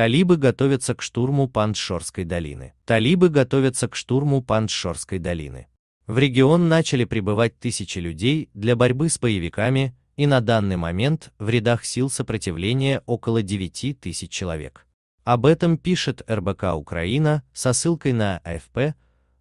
Талибы готовятся к штурму Пандшорской долины. Талибы готовятся к штурму Пандшорской долины. В регион начали прибывать тысячи людей для борьбы с боевиками, и на данный момент в рядах сил сопротивления около 9 тысяч человек. Об этом пишет РБК Украина со ссылкой на АФП,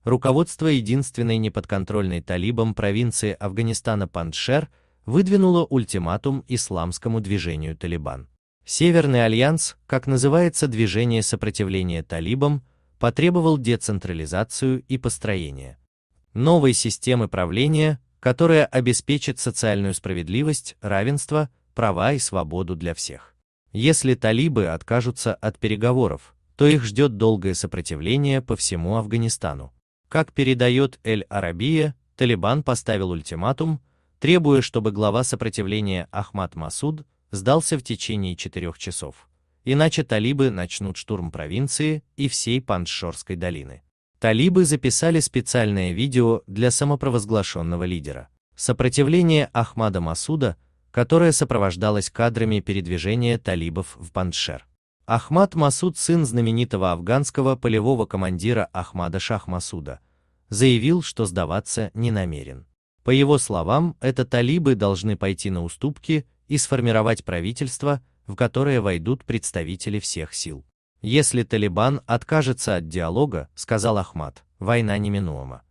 руководство единственной неподконтрольной талибам провинции Афганистана Паншер выдвинуло ультиматум исламскому движению «Талибан». Северный альянс, как называется движение сопротивления талибам, потребовал децентрализацию и построение новой системы правления, которая обеспечит социальную справедливость, равенство, права и свободу для всех. Если талибы откажутся от переговоров, то их ждет долгое сопротивление по всему Афганистану. Как передает Эль-Арабия, Талибан поставил ультиматум, требуя, чтобы глава сопротивления Ахмад Масуд сдался в течение четырех часов. Иначе талибы начнут штурм провинции и всей Паншорской долины. Талибы записали специальное видео для самопровозглашенного лидера. Сопротивление Ахмада Масуда, которое сопровождалось кадрами передвижения талибов в Паншер. Ахмад Масуд, сын знаменитого афганского полевого командира Ахмада Шах Масуда, заявил, что сдаваться не намерен. По его словам, это талибы должны пойти на уступки и сформировать правительство, в которое войдут представители всех сил. Если Талибан откажется от диалога, сказал Ахмад, война неминуема.